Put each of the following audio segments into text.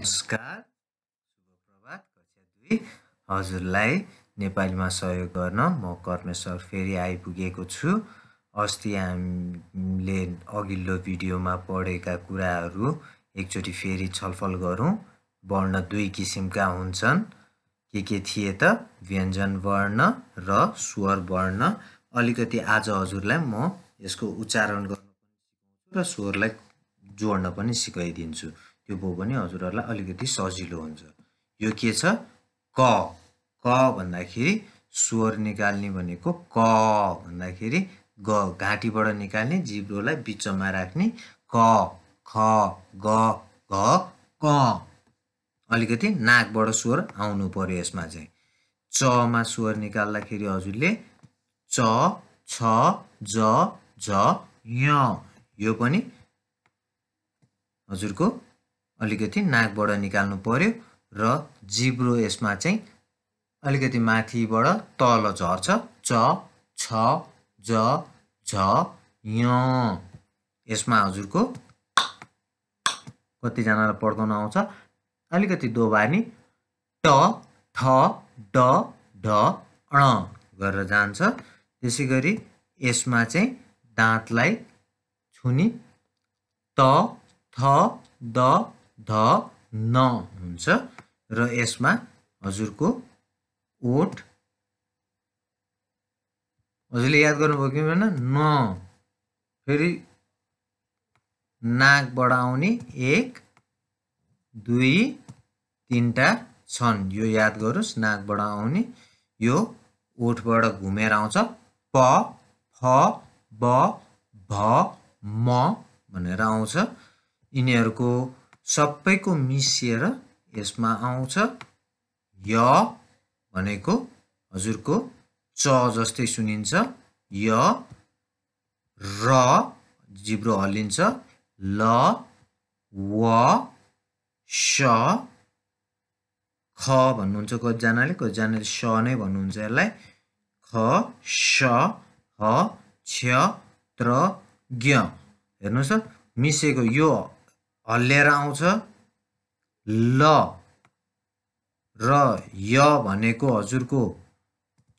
नमस्कार शुभ प्रभात कक्षा दुई हजुरलाई नेपालीमा सहयोग गर्न म कर्मेश्वर फेरि आइपुगेको छु अस्ति हामीले अघिल्लो भिडियोमा पढेका कुराहरू एकचोटि फेरि छलफल गरौँ वर्ण दुई किसिमका हुन्छन् के के थिए त व्यञ्जन वर्ण र स्वर वर्ण अलिकति आज हजुरलाई म यसको उच्चारण गर्न पनि सिकाउँछु र स्वरलाई जोड्न पनि सिकाइदिन्छु त्यो भयो भने हजुरहरूलाई अलिकति सजिलो हुन्छ यो के छ क क भन्दाखेरि स्वर निकाल्ने भनेको क भन्दाखेरि ग घाँटीबाट निकाल्ने जिब्रोलाई बिचमा राख्ने क ख ग घ क अलिकति नाकबाट स्वर आउनु पर्यो यसमा चाहिँ चमा स्वर निकाल्दाखेरि हजुरले च छ ज झ यो पनि हजुरको अलिकति नाकबाट निकाल्नु पर्यो र जिब्रो यसमा चाहिँ अलिकति माथिबाट तल झर्छ च छ ज झ य यसमा हजुरको कतिजनालाई पड्काउन आउँछ अलिकति दोबानी ट ठ ड ढ अण गरेर जान्छ त्यसै गरी यसमा चाहिँ दाँतलाई छुनी त थ द ध न हुन्छ र यसमा हजुरको ओठ हजुरले याद गर्नुभयो कि भएन न फेरि नाकबाट आउने एक दुई तिनवटा छन् यो याद गरोस् नाकबाट आउने यो ओठबाट घुमेर आउँछ प फ ब भ म भनेर आउँछ यिनीहरूको सबैको मिसिएर यसमा आउँछ य भनेको हजुरको च जस्तै सुनिन्छ य र जिब्रो हल्लिन्छ ल व स ख भन्नुहुन्छ कतिजनाले कतिजनाले स नै भन्नुहुन्छ यसलाई ख स ह छ त्र ज्ञ हेर्नुहोस् त मिसेको यो हल्लिएर आउँछ ल र य भनेको हजुरको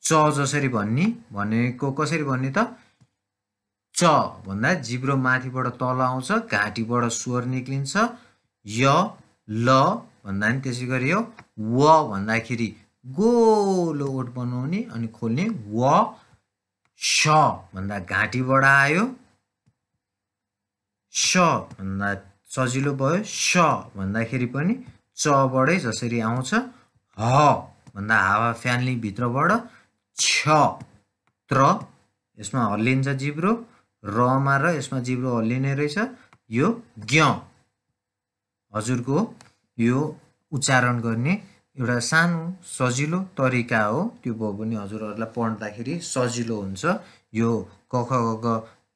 च जसरी भन्ने भनेको कसरी भन्ने त च भन्दा जिब्रो माथिबाट तल आउँछ घाँटीबाट स्वर निक्लिन्छ य ल भन्दा पनि त्यसै गरी हो व भन्दाखेरि गोलो ओट बनाउने अनि खोल्ने व स भन्दा घाँटीबाट आयो स भन्दा सजिलो भयो स भन्दाखेरि पनि चबाटै जसरी आउँछ ह भन्दा हावा फ्यान्ली भित्रबाट छ त्र यसमा हल्लिन्छ जिब्रो रमा र यसमा जिब्रो हल्लिने रहेछ यो ज्ञ हजुरको यो उच्चारण गर्ने एउटा सानो सजिलो तरिका हो त्यो भयो भने हजुरहरूलाई पढ्दाखेरि सजिलो हुन्छ यो क ख ग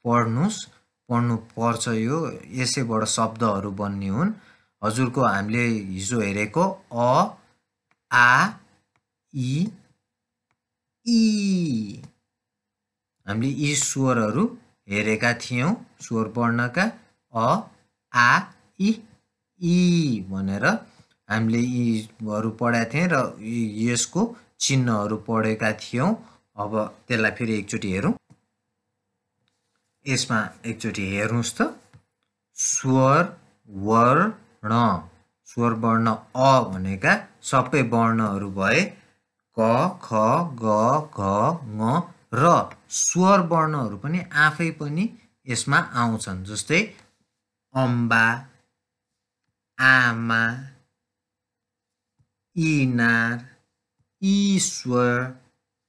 पढ्नुहोस् पढ्नु पर्छ यो यसैबाट शब्दहरू बन्ने हुन् हजुरको हामीले हिजो हेरेको अ आ इ हामीले यी स्वरहरू हेरेका थियौँ स्वर पढ्नका अ आ इ ई भनेर हामीले यीहरू पढाएको थियौँ र यसको चिन्हहरू पढेका थियौँ अब त्यसलाई फेरि एकचोटि हेरौँ यसमा एकचोटि हेर्नुहोस् त स्वर वर्ण स्वर वर्ण अ भनेका सबै वर्णहरू भए क ख ग घ ङ र स्वर वर्णहरू पनि आफै पनि यसमा आउँछन् जस्तै अम्बा आमा इनार ईश्वर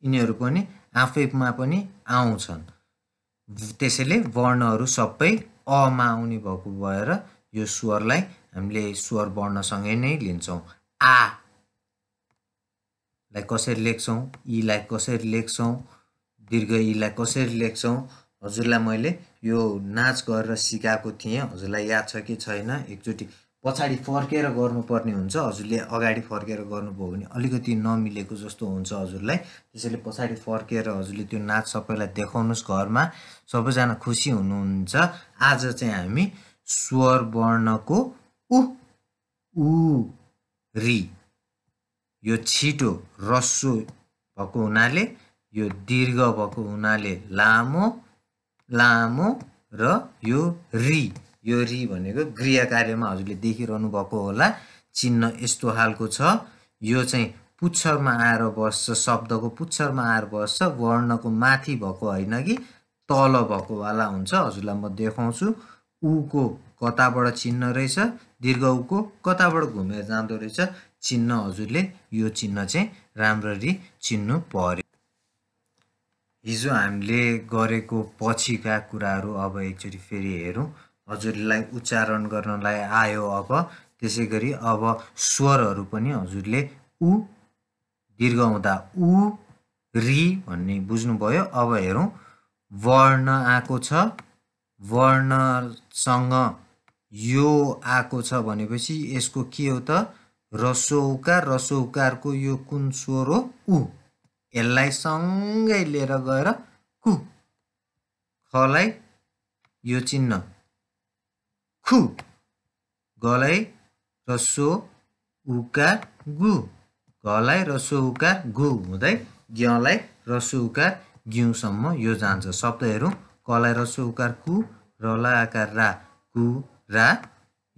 यिनीहरू पनि आफैमा पनि आउँछन् त्यसैले वर्णहरू सबै अमा आउने भएको भएर यो स्वरलाई हामीले स्वर वर्णसँगै नै लिन्छौँ आ लाई कसरी लेख्छौँ ईलाई कसरी लेख्छौँ दीर्घ ईलाई कसरी लेख्छौँ हजुरलाई मैले यो नाच गरेर सिकाएको थिएँ हजुरलाई याद छ कि छैन एकचोटि पछाडि फर्केर गर्नुपर्ने हुन्छ हजुरले अगाडि फर्केर गर्नुभयो भने अलिकति नमिलेको जस्तो हुन्छ हजुरलाई त्यसैले पछाडि फर्केर हजुरले त्यो नाच सबैलाई देखाउनुहोस् घरमा सबैजना खुसी हुनुहुन्छ आज चाहिँ हामी स्वर वर्णको उ ऊ री यो छिटो रस्सो भएको हुनाले यो दीर्घ भएको हुनाले लामो लामो र यो री यो रि भनेको गृह कार्यमा हजुरले देखिरहनु भएको होला चिन्ह यस्तो खालको छ यो चाहिँ पुच्छरमा आएर बस्छ शब्दको पुच्छरमा आएर बस्छ वर्णको माथि भएको होइन कि तल भएकोवाला हुन्छ हजुरलाई म देखाउँछु ऊको कताबाट चिन्ह रहेछ दीर्घ उको कताबाट घुमेर जाँदो रहेछ चिन्ह हजुरले यो चिन्ह चाहिँ राम्ररी चिन्नु पर्यो हिजो हामीले गरेको पछिका कुराहरू अब एकचोटि फेरि हेरौँ हजुरलाई उच्चारण गर्नलाई आयो अब त्यसै गरी अब स्वरहरू पनि हजुरले उ दीर्घ हुँदा उ री भन्ने बुझ्नुभयो अब हेरौँ वर्ण आएको छ वर्णसँग यो आएको छ भनेपछि यसको के हो त रसोकार रसोकारको यो कुन स्वर हो उ यसलाई सँगै लिएर गएर कु खलाई यो चिन्ह खु गलाई रसो उका गु घलाई रसो उका गु हुँदै ग्यलाई रसो उकार घिउसम्म यो जान्छ शब्दहरू कलाई रसो उकार कु रलाई आकार रा कु रा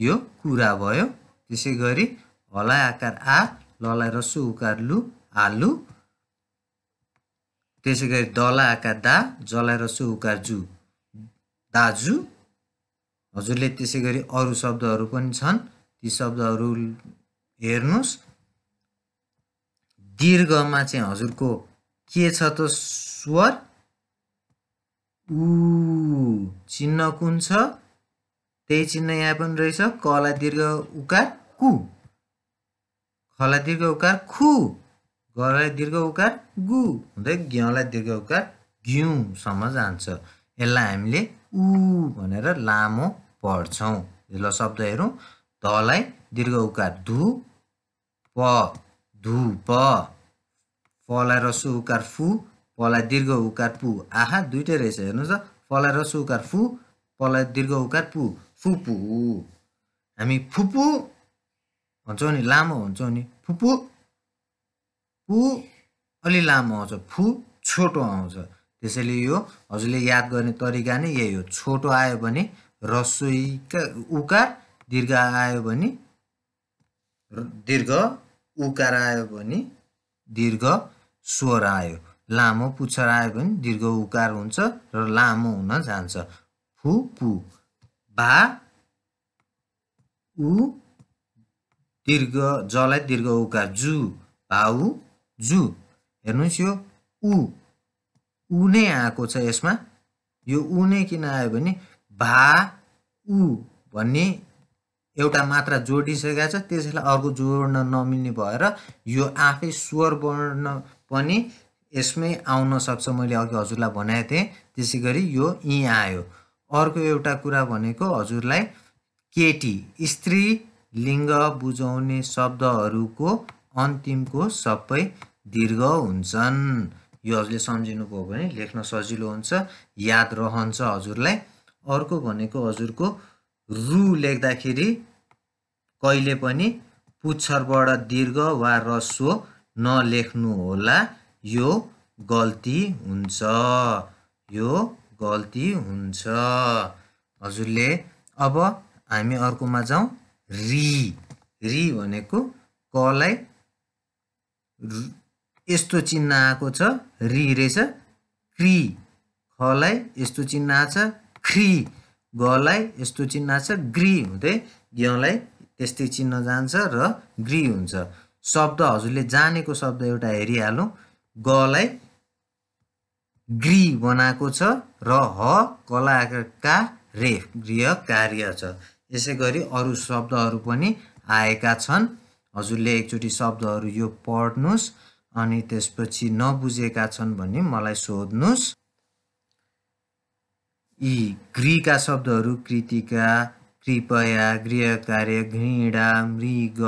यो कुरा भयो त्यसै गरी हलाई आकार आ ललाई रसो उकार लु आलु त्यसै गरी दला आकार दा जलाई रसो उकार जु दाजु हजुरले त्यसै गरी अरू शब्दहरू पनि छन् ती शब्दहरू हेर्नुहोस् दीर्घमा चाहिँ हजुरको के छ त स्वर ऊ चिन्ह कुन छ त्यही चिन्ह यहाँ पनि रहेछ कला दीर्घ उकार कु खला दीर्घ उकार खु गलाई दीर्घ उकार गु हुँदै घिउलाई दीर्घ उकार घिउसम्म जान्छ यसलाई हामीले ऊ भनेर लामो पढ्छौँ ल शब्द हेरौँ धलाई दीर्घ उकार धु प धु प फलाई रसु उकार फु पलाई दीर्घ उकार पु आहा दुइटै रहेछ हेर्नुहोस् त फलाई रसु उकार फु पलाई दीर्घ उकार पु फुपु हामी फुपु भन्छौँ नि लामो हुन्छौँ नि फुपु पु अलि लामो आउँछ फु छोटो आउँछ त्यसैले यो हजुरले याद गर्ने तरिका नै यही हो छोटो आयो भने रसोईका उकार दीर्घ आयो भने दीर्घ उकार आयो भने दीर्घ स्वर आयो लामो पुच्छर आयो भने दीर्घ उकार हुन्छ र लामो हुन जान्छ फु पु भा उ दीर्घ जलाई दीर्घ उकार जु भाउ जु हेर्नुहोस् यो उ ऊ नै आएको छ यसमा यो उ नै किन आयो भने भा उ भन्ने एउटा मात्रा जोडिसकेको छ त्यसैले अर्को जोड्न नमिल्ने भएर यो आफै स्वर वर्ण पनि यसमै आउन सक्छ मैले अघि हजुरलाई भनेको थिएँ त्यसै गरी यो यहीँ आयो अर्को एउटा कुरा भनेको हजुरलाई केटी स्त्री लिङ्ग बुझाउने शब्दहरूको अन्तिमको सबै दीर्घ हुन्छन् यो हजुरले सम्झिनुभयो भने लेख्न सजिलो हुन्छ याद रहन्छ हजुरलाई अर्को भनेको हजुरको रु लेख्दाखेरि कहिले पनि पुच्छरबाट दीर्घ वा रस्व होला यो गल्ती हुन्छ यो गल्ती हुन्छ हजुरले अब हामी अर्कोमा जाउँ री री भनेको कलाई यस्तो चिन्ह आएको छ री रहेछ क्री खलाई यस्तो चिन्ह आएको छ ख्री गलाई यस्तो चिन्ह छ ग्री हुँदै गलाई त्यस्तै चिन्ह जान्छ र ग्री हुन्छ शब्द हजुरले जानेको शब्द एउटा हेरिहालौँ गलाई ग्री बनाएको छ र ह कलाका रे गृह कार्य छ यसै गरी अरू शब्दहरू पनि आएका छन् हजुरले एकचोटि शब्दहरू यो पढ्नुहोस् अनि त्यसपछि नबुझेका छन् भने मलाई सोध्नुहोस् यी ग्रीका शब्दहरू कृतिका कृपया गृह कार्य घृणा मृग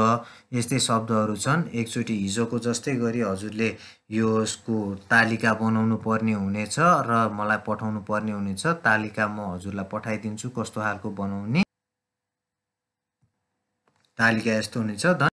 यस्तै शब्दहरू छन् एकचोटि हिजोको जस्तै गरी हजुरले यसको तालिका बनाउनु पर्ने हुनेछ र मलाई पठाउनु पर्ने हुनेछ तालिका म हजुरलाई पठाइदिन्छु कस्तो खालको बनाउने तालिका यस्तो हुनेछ